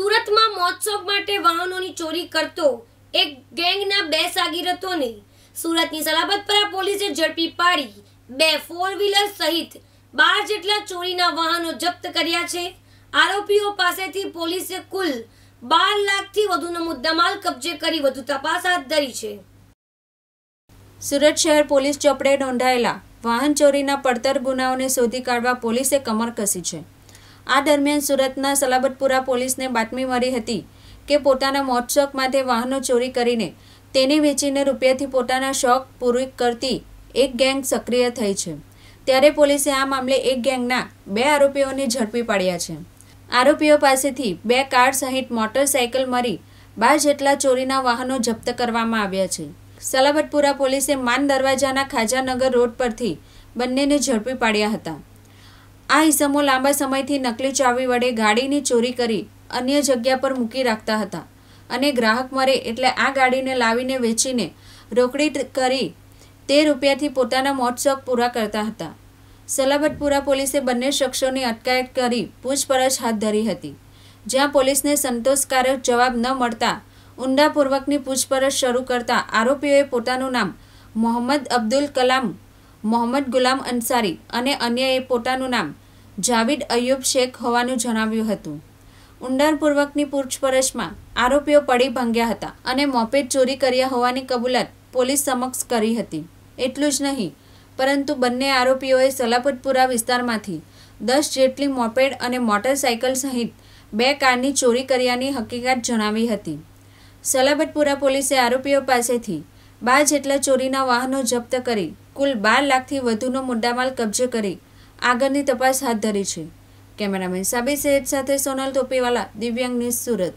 સુરતમાં મોત્સવ માટે વાહનોની ચોરી કરતો એક ગેંગના બે સાગીરતોને સુરતની સલાબતપરા પોલીસે ઝડપી પાડી બે ફોર વ્હીલર સહિત બાર જેટલા ચોરીના વાહનો જપ્ત કર્યા છે આરોપીઓ પાસેથી પોલીસે કુલ બાર લાખથી વધુનો મુદ્દામાલ કબજે કરી વધુ તપાસ હાથ ધરી છે સુરત શહેર પોલીસ ચોપડે નોંધાયેલા વાહન ચોરીના પડતર ગુનાઓને શોધી કાઢવા પોલીસે કમર કસી છે આ દરમિયાન સુરતના સલાબતપુરા પોલીસને બાતમી મળી હતી કે પોતાના મોટશોખ માટે વાહનો ચોરી કરીને તેને વેચીને રૂપિયાથી પોતાના શોખ પૂરી કરતી એક ગેંગ સક્રિય થઈ છે ત્યારે પોલીસે આ મામલે એક ગેંગના બે આરોપીઓને ઝડપી પાડ્યા છે આરોપીઓ પાસેથી બે કાર સહિત મોટરસાયકલ મળી બાર જેટલા ચોરીના વાહનો જપ્ત કરવામાં આવ્યા છે સલાબતપુરા પોલીસે માન દરવાજાના ખાજાનગર રોડ પરથી બંનેને ઝડપી પાડ્યા હતા આ ઇસમો લાંબા સમયથી નકલી ચાવી વડે ગાડીની ચોરી કરી અન્ય જગ્યા પર મૂકી રાખતા હતા અને ગ્રાહક મરે એટલે આ ગાડીને લાવીને વેચીને રોકડી કરી તે રૂપિયાથી પોતાના મોટશોખ પૂરા કરતા હતા સલાબતપુરા પોલીસે બંને શખ્સોની અટકાયત કરી પૂછપરછ હાથ ધરી હતી જ્યાં પોલીસને સંતોષકારક જવાબ ન મળતા ઊંડાપૂર્વકની પૂછપરછ શરૂ કરતા આરોપીઓએ પોતાનું નામ મોહમ્મદ અબ્દુલ કલામ મોહમ્મદ ગુલામ અન્સારી અને અન્યએ પોતાનું નામ જાવિદ અયુબ શેખ હોવાનું જણાવ્યું હતું ઊંડાણપૂર્વકની પૂછપરછમાં આરોપીઓ પડી ભંગ્યા હતા અને મોપેટ ચોરી કર્યા હોવાની કબૂલાત પોલીસ સમક્ષ કરી હતી એટલું જ નહીં પરંતુ બંને આરોપીઓએ સલાપતપુરા વિસ્તારમાંથી દસ જેટલી મોપેડ અને મોટરસાયકલ સહિત બે કારની ચોરી કર્યાની હકીકત જણાવી હતી સલાબતપુરા પોલીસે આરોપીઓ પાસેથી બાર જેટલા ચોરીના વાહનો જપ્ત કરી કુલ બાર લાખથી વધુનો મુદ્દામાલ કબજે કરી આગળની તપાસ હાથ ધરી છે કેમેરામેન સાબી સૈયદ સાથે સોનલ તોપીવાલા દિવ્યાંગ ન્યૂઝ સુરત